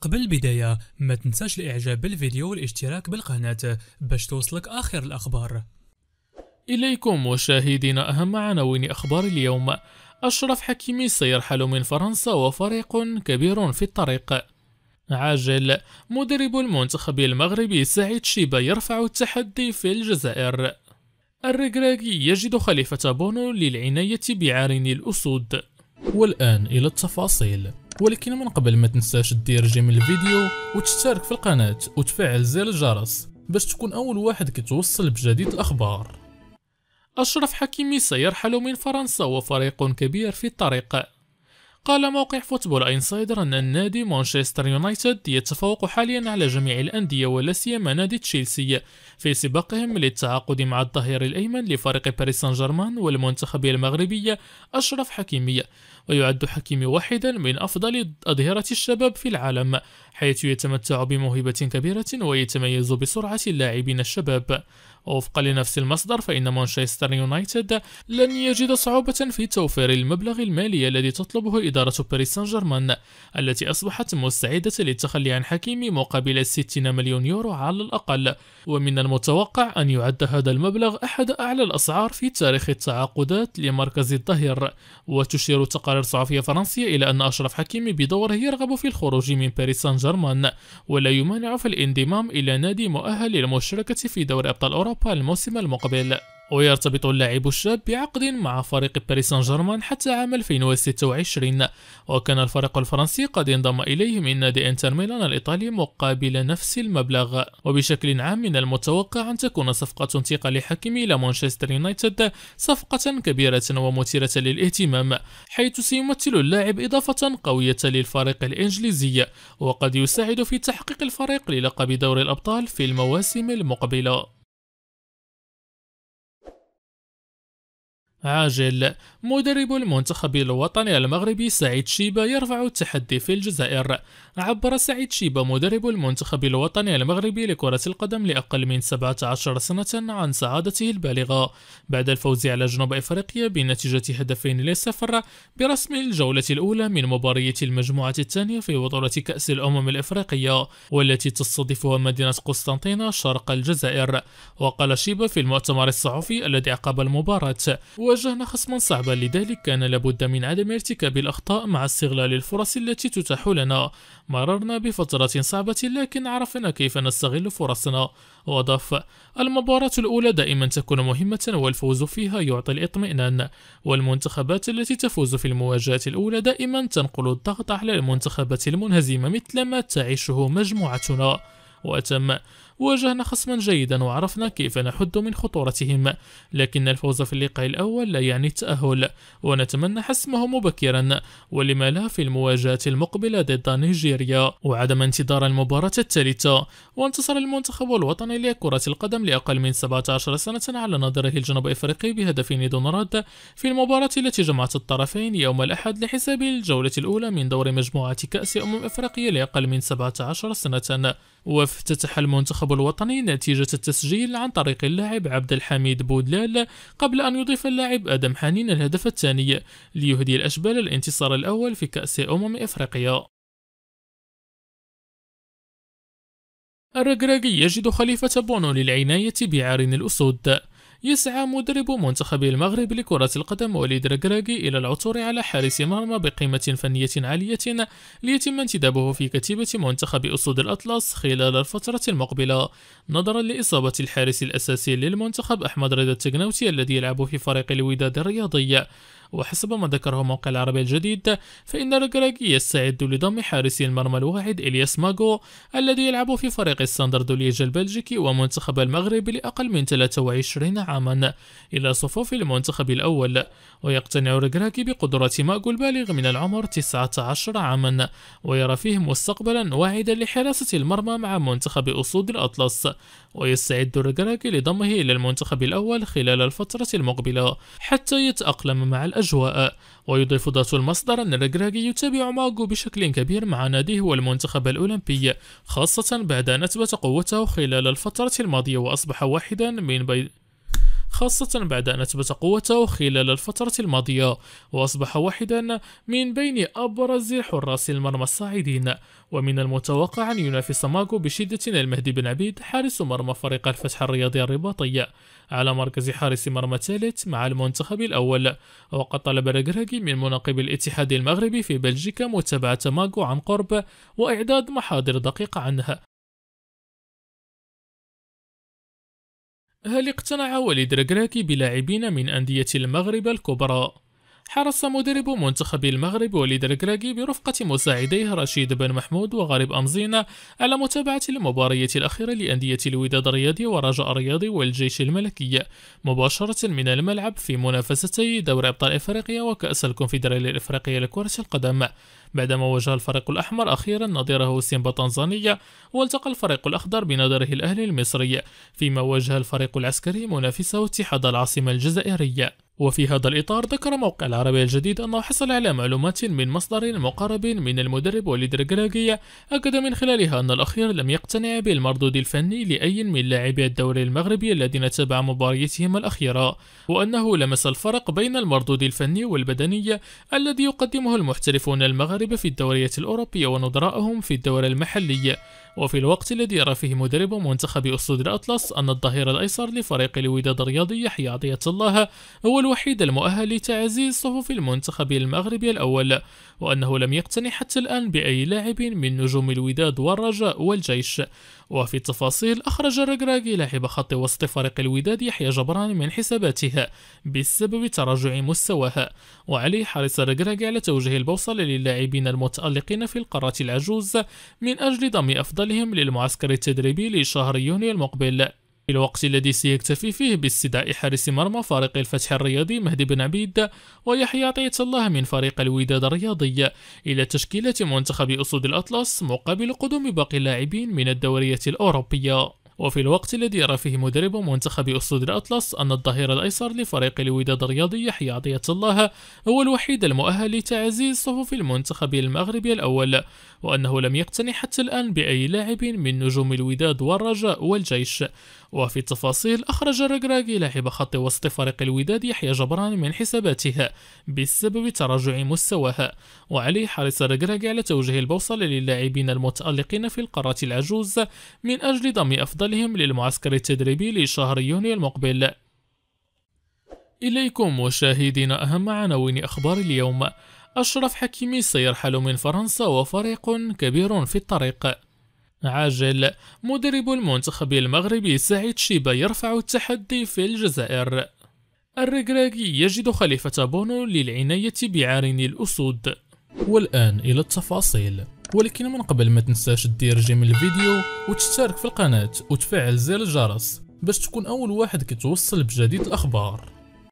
قبل البداية ما تنساش الاعجاب بالفيديو والاشتراك بالقناة باش توصلك اخر الاخبار إليكم مشاهدينا أهم عناوين أخبار اليوم أشرف حكيمي سيرحل من فرنسا وفريق كبير في الطريق عاجل مدرب المنتخب المغربي سعيد شيبا يرفع التحدي في الجزائر الركراكي يجد خليفة بونو للعناية بعرين الأسود والآن إلى التفاصيل ولكن من قبل ما تنساش دير جيم الفيديو وتشترك في القناة وتفعل زر الجرس باش تكون أول واحد كتوصل بجديد الأخبار أشرف حكيمي سيرحل من فرنسا وفريق كبير في الطريق قال موقع فوتبول انسايدر أن النادي مانشستر يونايتد يتفوق حاليا على جميع الأندية ولا سيما نادي تشيلسي في سباقهم للتعاقد مع الظهير الأيمن لفريق باريس سان جيرمان والمنتخب المغربي أشرف حكيمي ويعد حكيمي واحدا من أفضل أظهرة الشباب في العالم حيث يتمتع بموهبة كبيرة ويتميز بسرعة اللاعبين الشباب وفقا لنفس المصدر فإن مانشستر يونايتد لن يجد صعوبة في توفير المبلغ المالي الذي تطلبه إدارة باريس سان جيرمان التي أصبحت مستعدة للتخلي عن حكيمي مقابل 60 مليون يورو على الأقل ومن المتوقع أن يعد هذا المبلغ أحد أعلى الأسعار في تاريخ التعاقدات لمركز الظهير وتشير تقارير قرار صحفية فرنسية إلى أن أشرف حكيمي بدوره يرغب في الخروج من باريس سان جيرمان ولا يمانع في الانضمام إلى نادي مؤهل للمشاركة في دوري أبطال أوروبا الموسم المقبل ويرتبط اللاعب الشاب بعقد مع فريق باريس سان جيرمان حتى عام 2026 وكان الفريق الفرنسي قد انضم إليه من نادي انتر ميلان الإيطالي مقابل نفس المبلغ وبشكل عام من المتوقع أن تكون صفقة انتقال حكيم إلى مانشستر يونايتد صفقة كبيرة ومثيرة للاهتمام حيث سيمثل اللاعب إضافة قوية للفريق الإنجليزي وقد يساعد في تحقيق الفريق للقب دوري الأبطال في المواسم المقبلة عاجل مدرب المنتخب الوطني المغربي سعيد شيبة يرفع التحدي في الجزائر عبر سعيد شيبة مدرب المنتخب الوطني المغربي لكرة القدم لأقل من 17 سنة عن سعادته البالغة بعد الفوز على جنوب إفريقيا بنتيجة هدفين لصفر برسم الجولة الأولى من مباراة المجموعة الثانية في بطولة كأس الأمم الإفريقية والتي تستضيفها مدينة قسطنطينة شرق الجزائر وقال شيبة في المؤتمر الصحفي الذي عقب المباراة واجهنا خصما صعبا لذلك كان لابد من عدم ارتكاب الأخطاء مع استغلال الفرص التي تتاح لنا مررنا بفترة صعبة لكن عرفنا كيف نستغل فرصنا وضف المباراة الأولى دائما تكون مهمة والفوز فيها يعطي الإطمئنان والمنتخبات التي تفوز في المواجهة الأولى دائما تنقل الضغط على المنتخبات المنهزمة مثل ما تعيشه مجموعتنا وأتم واجهنا خصما جيدا وعرفنا كيف نحد من خطورتهم لكن الفوز في اللقاء الأول لا يعني التأهل ونتمنى حسمه مبكرا ولما لا في المواجهة المقبلة ضد نيجيريا وعدم انتظار المباراة الثالثة وانتصر المنتخب الوطني لكرة القدم لأقل من 17 سنة على نظره الجنوب إفريقي بهدف دون رد في المباراة التي جمعت الطرفين يوم الأحد لحساب الجولة الأولى من دور مجموعة كأس أمم إفريقيا لأقل من 17 سنة وفي افتتح المنتخب الوطني نتيجة التسجيل عن طريق اللاعب عبد الحميد بودلال قبل أن يضيف اللاعب آدم حنين الهدف الثاني ليهدي الأشبال الانتصار الأول في كأس أمم إفريقيا الركراكي يجد خليفة بونو للعناية بعرين الأسود يسعى مدرب منتخب المغرب لكرة القدم وليد ركراكي إلى العثور على حارس مرمى بقيمة فنية عالية ليتم انتدابه في كتيبة منتخب أسود الأطلس خلال الفترة المقبلة نظرا لإصابة الحارس الأساسي للمنتخب أحمد رضا التقناوتي الذي يلعب في فريق الوداد الرياضي وحسب ما ذكره موقع العربي الجديد فإن الركراكي يستعد لضم حارس المرمى الواحد إلياس ماغو الذي يلعب في فريق الساندرد ليج البلجيكي ومنتخب المغرب لأقل من 23 عاما إلى صفوف المنتخب الأول ويقتنع الركراكي بقدرة ماغو البالغ من العمر 19 عاما ويرى فيه مستقبلا واعدا لحراسة المرمى مع منتخب أسود الأطلس ويستعد الركراكي لضمه إلى المنتخب الأول خلال الفترة المقبلة حتى يتأقلم مع الأسفل الأجواء ويضيف ذات المصدر أن الركراكي يتابع ماغو بشكل كبير مع ناديه والمنتخب الأولمبي خاصة بعد أن أثبت قوته خلال الفترة الماضية وأصبح واحدا من بين خاصة بعد أن أثبت قوته خلال الفترة الماضية وأصبح واحدا من بين أبرز حراس المرمى الصاعدين ومن المتوقع أن ينافس ماغو بشدة المهدي بن عبيد حارس مرمى فريق الفتح الرياضي الرباطي على مركز حارس مرمى ثالث مع المنتخب الأول وقد طلب رجراجي من مناقب الاتحاد المغربي في بلجيكا متابعة ماغو عن قرب وإعداد محاضر دقيقة عنها هل اقتنع والد ركراكي بلاعبين من أندية المغرب الكبرى حرص مدرب منتخب المغرب وليد الكراكي برفقة مساعديه رشيد بن محمود وغريب أمزينة على متابعة المباريات الأخيرة لأندية الوداد الرياضي ورجاء الرياضي والجيش الملكي مباشرة من الملعب في منافستي دوري أبطال إفريقيا وكأس الكونفدرالية الإفريقية لكرة القدم بعدما واجه الفريق الأحمر أخيرا نظيره سيمبا تنزانيا والتقى الفريق الأخضر بنظره الأهلي المصري فيما واجه الفريق العسكري منافسه اتحاد العاصمة الجزائرية وفي هذا الإطار ذكر موقع العربية الجديد أنه حصل على معلومات من مصدر مقرب من المدرب وليد ركراكية أكد من خلالها أن الأخير لم يقتنع بالمردود الفني لأي من لاعبي الدوري المغربي الذين تابع مباريتهم الأخيرة وأنه لمس الفرق بين المردود الفني والبدني الذي يقدمه المحترفون المغاربة في الدورية الأوروبية ونظرائهم في الدوري المحلي وفي الوقت الذي يرى فيه مدرب منتخب أسود الأطلس أن الظهير الأيسر لفريق الوداد الرياضي يحيى عطية الله هو الوحيد المؤهل لتعزيز صفوف المنتخب المغربي الأول وأنه لم يقتنع حتى الآن بأي لاعب من نجوم الوداد والرجاء والجيش وفي التفاصيل أخرج رجراجي لاعب خط وسط فريق الوداد يحيى جبران من حساباته بسبب تراجع مستواه وعليه حرص رجراجي على توجيه البوصلة للاعبين المتألقين في القارة العجوز من أجل ضم أفضلهم للمعسكر التدريبي لشهر يونيو المقبل في الوقت الذي سيكتفي فيه باستدعاء حارس مرمى فريق الفتح الرياضي مهدي بن عبيد ويحيى عطية الله من فريق الوداد الرياضي إلى تشكيلة منتخب أسود الأطلس مقابل قدوم باقي اللاعبين من الدوريات الأوروبية وفي الوقت الذي يرى فيه مدرب منتخب أسود الأطلس أن الظهير الأيسر لفريق الوداد الرياضي يحيى عطية الله هو الوحيد المؤهل لتعزيز صفوف المنتخب المغربي الأول وأنه لم يقتني حتى الآن بأي لاعب من نجوم الوداد والرجاء والجيش وفي التفاصيل أخرج الركراكي لاعب خط وسط فريق الوداد يحيى جبران من حساباتها بسبب تراجع مستواها وعليه حرص الركراكي على توجيه البوصلة للاعبين المتألقين في القارة العجوز من أجل ضم أفضلهم للمعسكر التدريبي لشهر يونيو المقبل إليكم مشاهدينا أهم عناوين أخبار اليوم أشرف حكيمي سيرحل من فرنسا وفريق كبير في الطريق عاجل مدرب المنتخب المغربي سعيد شيبا يرفع التحدي في الجزائر الركراكي يجد خليفة بونو للعناية بعارن الأسود والآن إلى التفاصيل ولكن من قبل ما تنساش دير جيم الفيديو وتشترك في القناة وتفعل زر الجرس باش تكون أول واحد كتوصل بجديد الأخبار